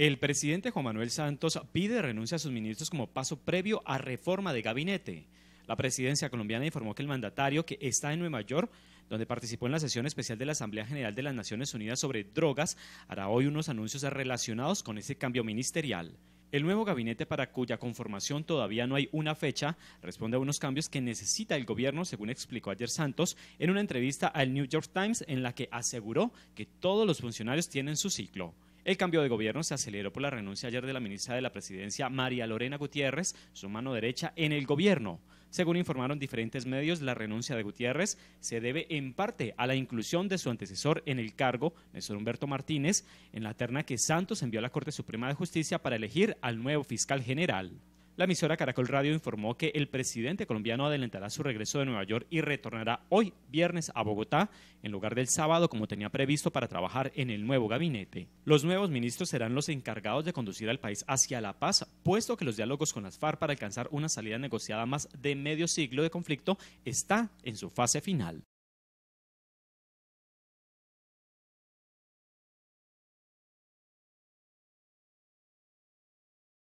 El presidente Juan Manuel Santos pide renuncia a sus ministros como paso previo a reforma de gabinete. La presidencia colombiana informó que el mandatario, que está en Nueva York, donde participó en la sesión especial de la Asamblea General de las Naciones Unidas sobre drogas, hará hoy unos anuncios relacionados con ese cambio ministerial. El nuevo gabinete para cuya conformación todavía no hay una fecha responde a unos cambios que necesita el gobierno, según explicó ayer Santos en una entrevista al New York Times en la que aseguró que todos los funcionarios tienen su ciclo. El cambio de gobierno se aceleró por la renuncia ayer de la ministra de la Presidencia, María Lorena Gutiérrez, su mano derecha en el gobierno. Según informaron diferentes medios, la renuncia de Gutiérrez se debe en parte a la inclusión de su antecesor en el cargo, Néstor Humberto Martínez, en la terna que Santos envió a la Corte Suprema de Justicia para elegir al nuevo fiscal general. La emisora Caracol Radio informó que el presidente colombiano adelantará su regreso de Nueva York y retornará hoy, viernes, a Bogotá, en lugar del sábado como tenía previsto para trabajar en el nuevo gabinete. Los nuevos ministros serán los encargados de conducir al país hacia la paz, puesto que los diálogos con las FARC para alcanzar una salida negociada más de medio siglo de conflicto está en su fase final.